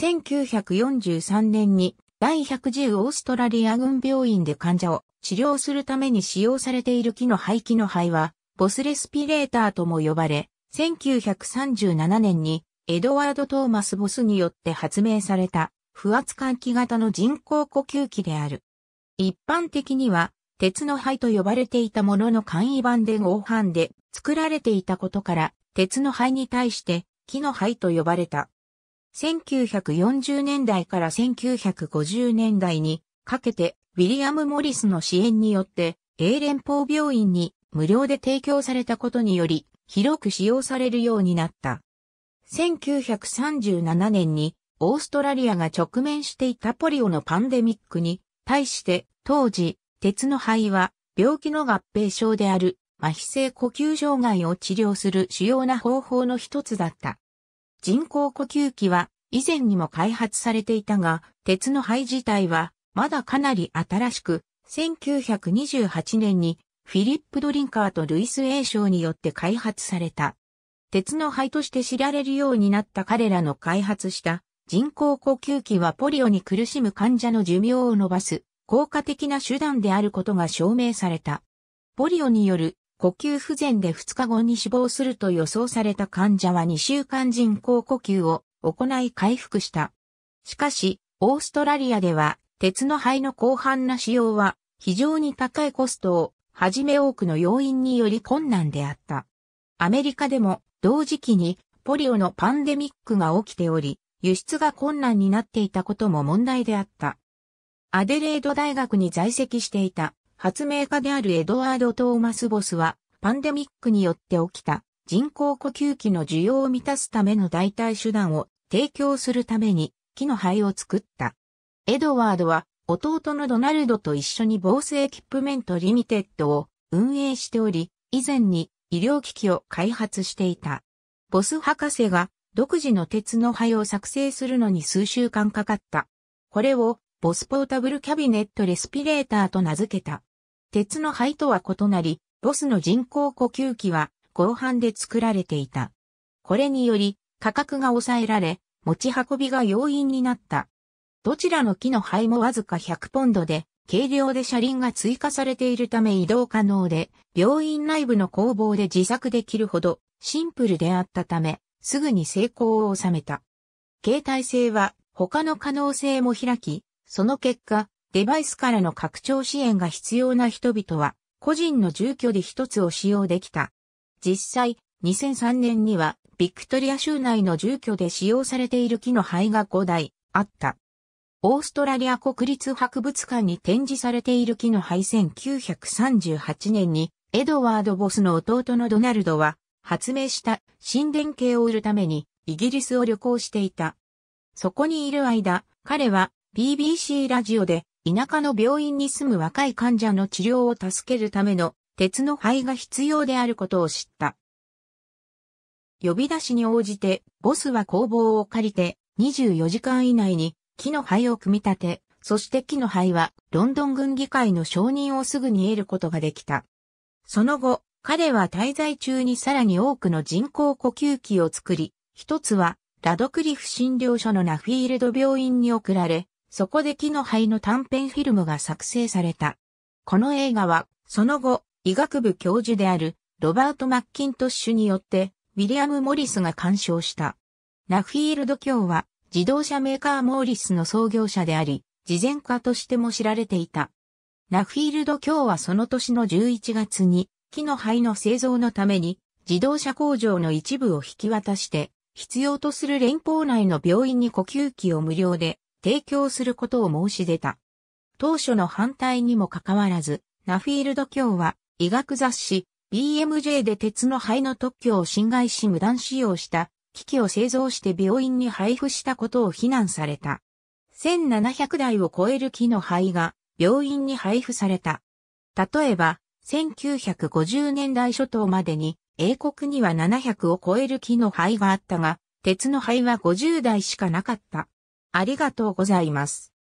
1943年に第110オーストラリア軍病院で患者を治療するために使用されている木の肺木の肺は、ボスレスピレーターとも呼ばれ、1937年にエドワード・トーマス・ボスによって発明された不圧換気型の人工呼吸器である。一般的には鉄の肺と呼ばれていたものの簡易版で合板で作られていたことから鉄の肺に対して木の肺と呼ばれた。1940年代から1950年代にかけてウィリアム・モリスの支援によって英連邦病院に無料で提供されたことにより広く使用されるようになった。1937年にオーストラリアが直面していたポリオのパンデミックに対して当時鉄の肺は病気の合併症である麻痺性呼吸障害を治療する主要な方法の一つだった。人工呼吸器は以前にも開発されていたが、鉄の肺自体はまだかなり新しく、1928年にフィリップ・ドリンカーとルイス・エーショーによって開発された。鉄の肺として知られるようになった彼らの開発した人工呼吸器はポリオに苦しむ患者の寿命を伸ばす効果的な手段であることが証明された。ポリオによる呼吸不全で2日後に死亡すると予想された患者は2週間人工呼吸を行い回復した。しかし、オーストラリアでは、鉄の肺の広範な使用は、非常に高いコストを、はじめ多くの要因により困難であった。アメリカでも、同時期に、ポリオのパンデミックが起きており、輸出が困難になっていたことも問題であった。アデレード大学に在籍していた発明家であるエドワード・トーマス・ボスは、パンデミックによって起きた人工呼吸器の需要を満たすための代替手段を提供するために木の灰を作った。エドワードは弟のドナルドと一緒に防水エキップメントリミテッドを運営しており、以前に医療機器を開発していた。ボス博士が独自の鉄の灰を作成するのに数週間かかった。これをボスポータブルキャビネットレスピレーターと名付けた。鉄の灰とは異なり、ボスの人工呼吸器は合板で作られていた。これにより価格が抑えられ、持ち運びが容易になった。どちらの木の灰もわずか100ポンドで、軽量で車輪が追加されているため移動可能で、病院内部の工房で自作できるほどシンプルであったため、すぐに成功を収めた。携帯性は他の可能性も開き、その結果、デバイスからの拡張支援が必要な人々は、個人の住居で一つを使用できた。実際、2003年には、ビクトリア州内の住居で使用されている木の灰が5台あった。オーストラリア国立博物館に展示されている木の灰1938年に、エドワード・ボスの弟のドナルドは、発明した神殿系を売るために、イギリスを旅行していた。そこにいる間、彼は BBC ラジオで田舎の病院に住む若い患者の治療を助けるための鉄の肺が必要であることを知った。呼び出しに応じて、ボスは工房を借りて、24時間以内に木の灰を組み立て、そして木の灰はロンドン軍議会の承認をすぐに得ることができた。その後、彼は滞在中にさらに多くの人工呼吸器を作り、一つはラドクリフ診療所のナフィールド病院に送られ、そこで木の灰の短編フィルムが作成された。この映画は、その後、医学部教授であるロバート・マッキントッシュによって、ウィリアム・モリスが鑑賞した。ラフィールド卿は、自動車メーカーモーリスの創業者であり、事前家としても知られていた。ラフィールド卿はその年の11月に、木の灰の製造のために、自動車工場の一部を引き渡して、必要とする連邦内の病院に呼吸器を無料で提供することを申し出た。当初の反対にもかかわらず、ナフィールド卿は医学雑誌 BMJ で鉄の肺の特許を侵害し無断使用した機器を製造して病院に配布したことを非難された。1700台を超える木の灰が病院に配布された。例えば、1950年代初頭までに英国には700を超える木の灰があったが、鉄の灰は50台しかなかった。ありがとうございます。